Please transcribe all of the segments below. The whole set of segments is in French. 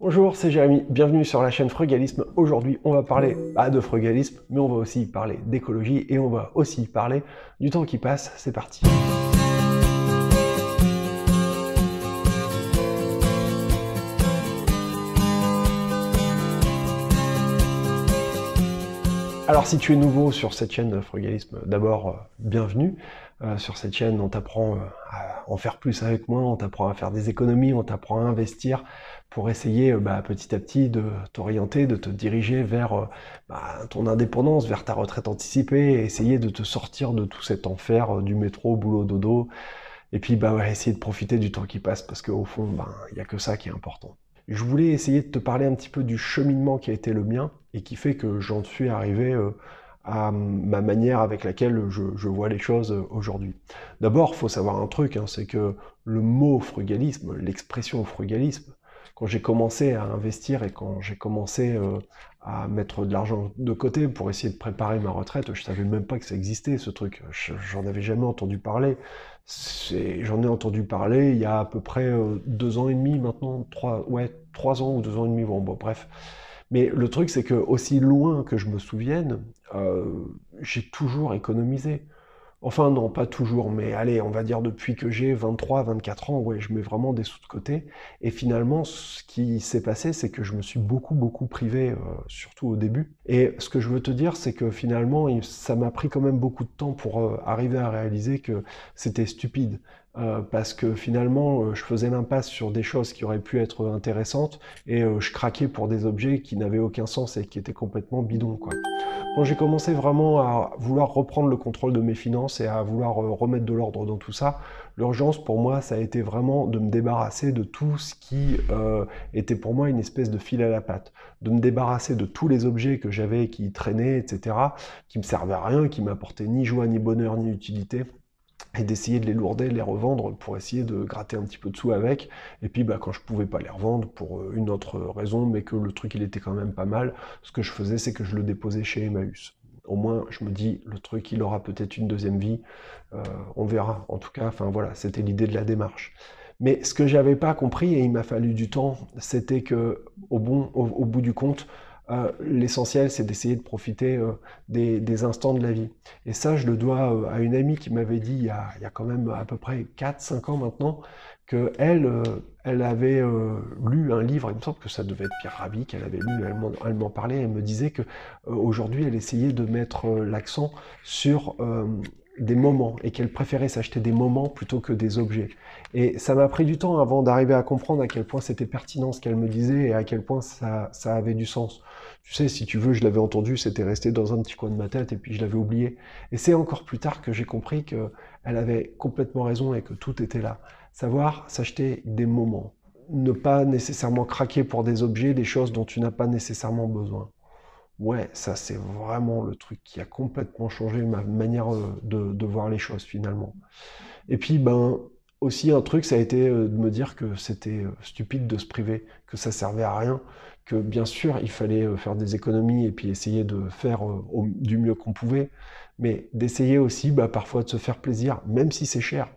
Bonjour, c'est Jérémy, bienvenue sur la chaîne Frugalisme. Aujourd'hui, on va parler à bah, de frugalisme, mais on va aussi parler d'écologie et on va aussi parler du temps qui passe. C'est parti. Alors si tu es nouveau sur cette chaîne de Frugalisme, d'abord euh, bienvenue. Euh, sur cette chaîne, on t'apprend euh, à en faire plus avec moins, on t'apprend à faire des économies, on t'apprend à investir pour essayer bah, petit à petit de t'orienter, de te diriger vers bah, ton indépendance, vers ta retraite anticipée, essayer de te sortir de tout cet enfer du métro, boulot, dodo, et puis bah essayer de profiter du temps qui passe parce qu'au fond, ben, il n'y a que ça qui est important je voulais essayer de te parler un petit peu du cheminement qui a été le mien et qui fait que j'en suis arrivé euh, à hum, ma manière avec laquelle je, vois les choses euh, aujourd'hui. D'abord, faut savoir un truc, hein, c'est que le mot frugalisme, l'expression frugalisme, quand j'ai commencé à investir et quand j'ai commencé euh, à mettre de l'argent de côté pour essayer de préparer ma retraite, je ne savais même pas que ça existait ce truc. J'en avais jamais entendu parler j'en ai entendu parler il y a à peu près euh, deux ans et demi maintenant, trois, ouais, trois ans ou deux ans et demi, bon, bon bref. Mais le truc, c'est que aussi loin que je me souvienne, euh, j'ai toujours économisé. Enfin, non, pas toujours, mais allez, on va dire depuis que j'ai 23, 24 ans, ouais, je mets vraiment des sous de côté. Et finalement, ce qui s'est passé, c'est que je me suis beaucoup, beaucoup privé, euh, surtout au début. Et ce que je veux te dire, c'est que finalement, ça m'a pris quand même beaucoup de temps pour euh, arriver à réaliser que c'était stupide. Euh, parce que finalement, je faisais l'impasse sur des choses qui auraient pu être intéressantes et je craquais pour des objets qui n'avaient aucun sens et qui étaient complètement bidons, quoi. Quand j'ai commencé vraiment à vouloir reprendre le contrôle de mes finances et à vouloir euh, remettre de l'ordre dans tout ça, l'urgence pour moi, ça a été vraiment de me débarrasser de tout ce qui euh, était pour moi une espèce de fil à la patte, de me débarrasser de tous les objets que j'avais qui traînaient, etc., qui me servaient à rien, qui m'apportaient ni joie, ni bonheur, ni utilité et d'essayer de les lourder, les revendre pour essayer de gratter un petit peu de sous avec. Et puis bah, quand je pouvais pas les revendre pour euh, une autre raison, mais que le truc il était quand même pas mal, ce que je faisais c'est que je le déposais chez Emmaüs. Au moins je me dis le truc il aura peut-être une deuxième vie, euh, on verra. En tout cas, enfin voilà, c'était l'idée de la démarche. Mais ce que j'avais pas compris et il m'a fallu du temps, c'était que au bout du compte, euh, l'essentiel, c'est d'essayer de profiter euh, des, instants de la vie. Et ça, je le dois euh, à une amie qui m'avait dit il y, a, quand même à peu près 4-5 ans maintenant que elle, elle avait lu un livre, il me semble que ça devait être Pierre Rabhi qu'elle avait lu, elle m'en parlait, elle me disait que aujourd'hui elle essayait de mettre l'accent sur des moments et qu'elle préférait s'acheter des moments plutôt que des objets. Et ça m'a pris du temps avant d'arriver à comprendre à quel point c'était pertinent ce qu'elle me disait et à quel point ça, ça, avait du sens. Tu sais, si tu veux, je l'avais entendu, c'était resté dans un petit coin de ma tête et puis je l'avais oublié. Et c'est encore plus tard que j'ai compris que elle avait complètement raison et que tout était là. Savoir s'acheter des moments. Ne pas nécessairement craquer pour des objets, des choses dont tu n'as pas nécessairement besoin ouais, ça c'est vraiment le truc qui a complètement changé ma manière euh, de, voir les choses finalement. Et puis, ben, aussi un truc, ça a été euh, de me dire que c'était euh, stupide de se priver, que ça servait à rien, que bien sûr, il fallait faire des économies et puis essayer de faire du mieux qu'on pouvait, mais d'essayer aussi bah, parfois de se faire plaisir, même si c'est cher.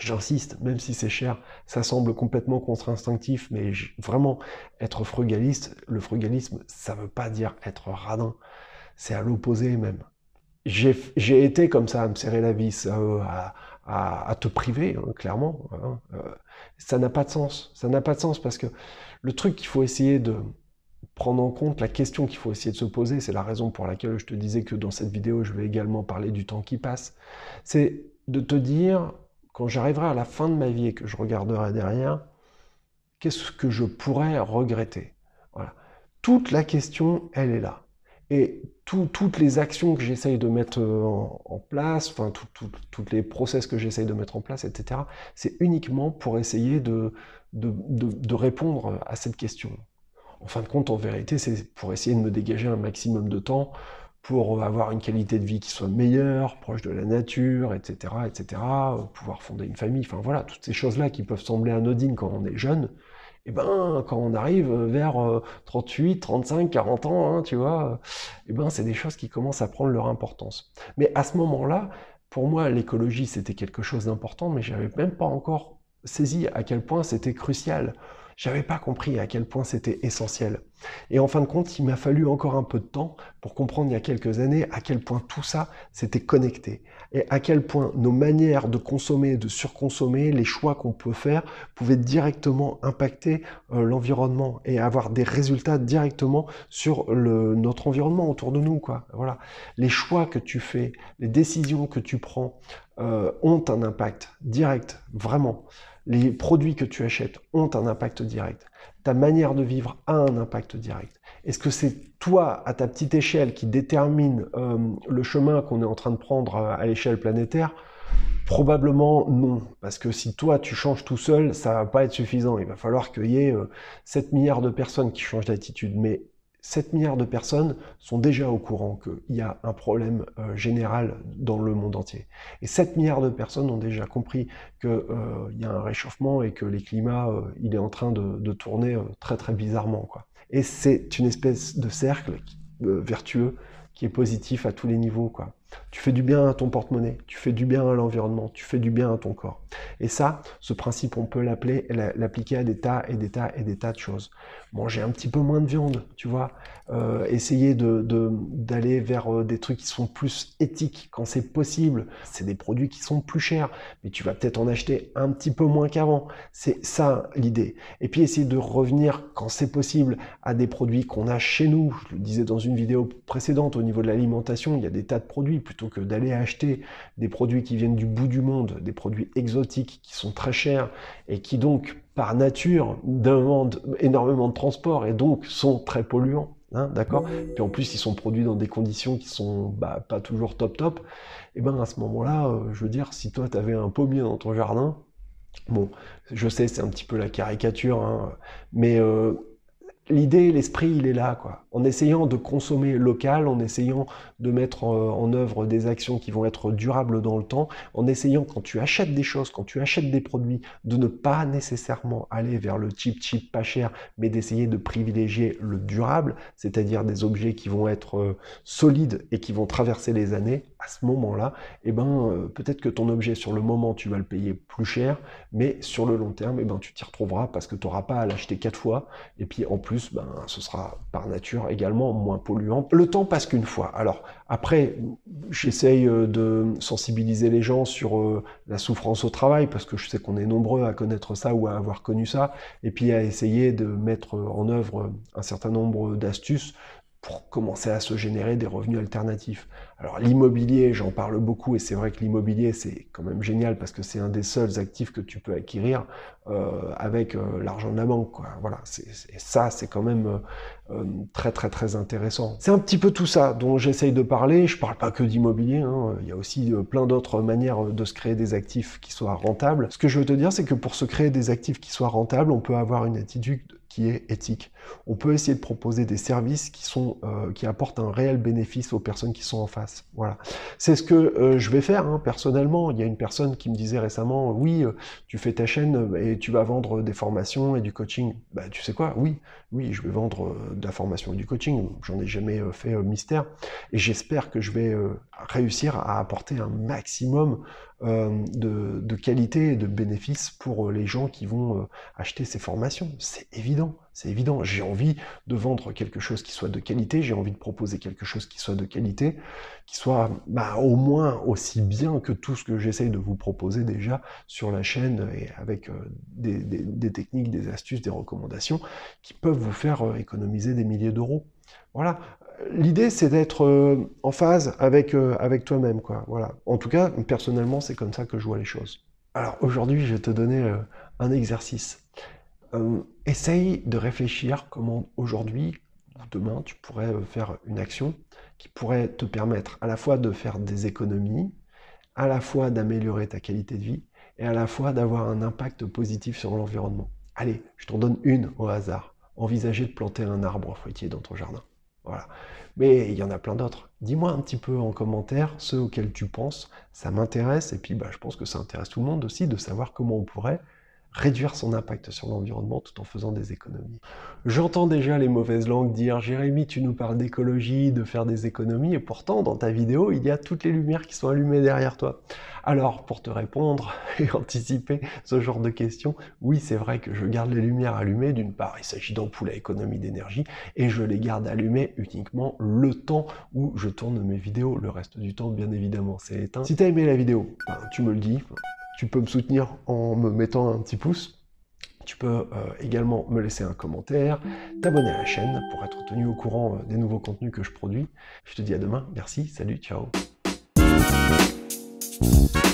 J'insiste, même si c'est cher, ça semble complètement contre-instinctif, mais vraiment, être frugaliste, le frugalisme, ça ne veut pas dire être radin. C'est à l'opposé même. J'ai été comme ça à me serrer la vis, euh, à, te priver, hein, clairement. Hein, euh, ça n'a pas de sens. Ça n'a pas de sens parce que le truc qu'il faut essayer de prendre en compte, la question qu'il faut essayer de se poser, c'est la raison pour laquelle je te disais que dans cette vidéo, je vais également parler du temps qui passe, c'est de te dire, quand j'arriverai à la fin de ma vie et que je regarderai derrière, qu'est-ce que je pourrais regretter Voilà. Toute la question, elle est là. Et tout, toutes les actions que j'essaye de mettre euh, en, place, enfin, toutes les process que j'essaye de mettre en place, etc., c'est uniquement pour essayer de répondre à cette question. En fin de compte, en vérité, c'est pour essayer de me dégager un maximum de temps pour avoir une qualité de vie qui soit meilleure, proche de la nature, etc., etc., euh, pouvoir fonder une famille, enfin voilà, toutes ces choses-là qui peuvent sembler anodines quand on est jeune, et eh ben quand on arrive euh, vers 38, 35, 40 ans, hein, tu vois, et euh, eh ben c'est des choses qui commencent à prendre leur importance. Mais à ce moment-là, pour moi, l'écologie c'était quelque chose d'important, mais j'avais même pas encore saisi à quel point c'était crucial. J'avais pas compris à quel point c'était essentiel. Et en fin de compte, il m'a fallu encore un peu de temps pour comprendre il y a quelques années à quel point tout ça s'était connecté et à quel point nos manières de consommer, de surconsommer, les choix qu'on peut faire pouvaient directement impacter euh, l'environnement et avoir des résultats directement sur le, notre environnement autour de nous. Quoi. Voilà. Les choix que tu fais, les décisions que tu prends euh, ont un impact direct, vraiment. Les produits que tu achètes ont un impact direct. Ta manière de vivre a un impact direct. Est-ce que c'est toi, à ta petite échelle, qui détermine euh, le chemin qu'on est en train de prendre euh, à l'échelle planétaire Probablement non, parce que si toi tu changes tout seul, ça va pas être suffisant. Il va falloir qu'il y ait 7 euh, milliards de personnes qui changent d'attitude. Mais 7 milliards de personnes sont déjà au courant qu'il y a un problème euh, général dans le monde entier. Et 7 milliards de personnes ont déjà compris qu'il euh, y a un réchauffement et que les climats, euh, il est en train de, de tourner très très bizarrement. Quoi. Et c'est une espèce de cercle vertueux qui est positif à tous les niveaux. Quoi. Tu fais du bien à ton porte-monnaie, tu fais du bien à l'environnement, tu fais du bien à ton corps. Et ça, ce principe, on peut l'appeler, l'appliquer à des tas et des tas et des tas de choses. Manger un petit peu moins de viande, tu vois. Euh, essayer d'aller vers euh, des trucs qui sont plus éthiques quand c'est possible. C'est des produits qui sont plus chers, mais tu vas peut-être en acheter un petit peu moins qu'avant. C'est ça l'idée. Et puis essayer de revenir quand c'est possible à des produits qu'on a chez nous. Je le disais dans une vidéo précédente au niveau de l'alimentation, il y a des tas de produits plutôt que d'aller acheter des produits qui viennent du bout du monde, des produits exotiques qui sont très chers et qui donc, par nature, demandent énormément de transport et donc sont très polluants. Hein, d'accord Puis en plus, ils sont produits dans des conditions qui sont bah, pas toujours top top. Et eh ben à ce moment-là, euh, je veux dire, si toi, tu avais un pommier dans ton jardin, bon, je sais, c'est un petit peu la caricature, hein, mais euh, l'idée, l'esprit, il est là, quoi en essayant de consommer local, en essayant de mettre euh, en, œuvre des actions qui vont être durables dans le temps, en essayant quand tu achètes des choses, quand tu achètes des produits, de ne pas nécessairement aller vers le cheap cheap pas cher, mais d'essayer de privilégier le durable, c'est-à-dire des objets qui vont être euh, solides et qui vont traverser les années. À ce moment-là, eh ben euh, peut-être que ton objet sur le moment tu vas le payer plus cher, mais sur le long terme, eh ben tu t'y retrouveras parce que tu n'auras pas à l'acheter quatre fois et puis en plus, ben ce sera par nature également moins polluant. Le temps passe qu'une fois. Alors après, j'essaye euh, de sensibiliser les gens sur euh, la souffrance au travail parce que je sais qu'on est nombreux à connaître ça ou à avoir connu ça, et puis à essayer de mettre en œuvre un certain nombre d'astuces pour commencer à se générer des revenus alternatifs. Alors l'immobilier, j'en parle beaucoup et c'est vrai que l'immobilier, c'est quand même génial parce que c'est un des seuls actifs que tu peux acquérir euh, avec euh, l'argent de la banque. Voilà, c'est ça, c'est quand même euh, très très très intéressant. C'est un petit peu tout ça dont j'essaye de parler. Je parle pas que d'immobilier, hein. il y a aussi plein d'autres manières de se créer des actifs qui soient rentables. Ce que je veux te dire, c'est que pour se créer des actifs qui soient rentables, on peut avoir une attitude qui est éthique. On peut essayer de proposer des services qui, sont, qui apportent un réel bénéfice aux personnes qui sont en face. Voilà. C'est ce que euh, je vais faire hein, personnellement. Il y a une personne qui me disait récemment, euh, oui, euh, tu fais ta chaîne et tu vas vendre des formations et du coaching. Bah, tu sais quoi Oui, oui, je vais vendre de la formation et du coaching. J'en ai jamais fait mystère. Et j'espère que je vais réussir à apporter un maximum euh, de, qualité et de bénéfices pour euh, les gens qui vont euh, acheter ces formations. C'est évident, c'est évident. J'ai envie de vendre quelque chose qui soit de qualité, j'ai envie de proposer quelque chose qui soit de qualité, qui soit bah, au moins aussi bien que tout ce que j'essaye de vous proposer déjà sur la chaîne et avec des, des techniques, des astuces, des recommandations qui peuvent vous faire économiser des milliers d'euros. Voilà, l'idée, c'est d'être euh, en phase euh, avec, toi-même, quoi. Voilà. En tout cas, personnellement, c'est comme ça que je vois les choses. Alors aujourd'hui, je vais te donner euh, un exercice. essaye de réfléchir comment aujourd'hui ou demain tu pourrais faire une action qui pourrait te permettre à la fois de faire des économies, à la fois d'améliorer ta qualité de vie et à la fois d'avoir un impact positif sur l'environnement. Allez, je t'en donne une au hasard. Envisager de planter un arbre fruitier dans ton jardin. Mais il y en a plein d'autres. Dis-moi un petit peu en commentaire ceux auxquels tu penses, ça m'intéresse, et puis bah, je pense que ça intéresse tout le monde aussi de savoir comment on pourrait réduire son impact sur l'environnement tout en faisant des économies. J'entends déjà les mauvaises langues dire Jérémy, tu nous parles d'écologie, de faire des économies, et pourtant dans ta vidéo, il y a toutes les lumières qui sont allumées derrière toi. Alors, pour te répondre et anticiper ce genre de questions, oui, c'est vrai que je garde les lumières allumées. D'une part, il s'agit d'ampoules à économie d'énergie et je les garde allumées uniquement le temps où je tourne mes vidéos. Le reste du temps, bien évidemment, c'est éteint. Si t'as aimé la vidéo, ben, tu me le dis. Tu peux me soutenir en me mettant un petit pouce. Tu peux euh, également me laisser un commentaire, t'abonner à la chaîne pour être tenu au courant euh, des nouveaux contenus que je produis. Je te dis à demain. Merci, salut, ciao. you.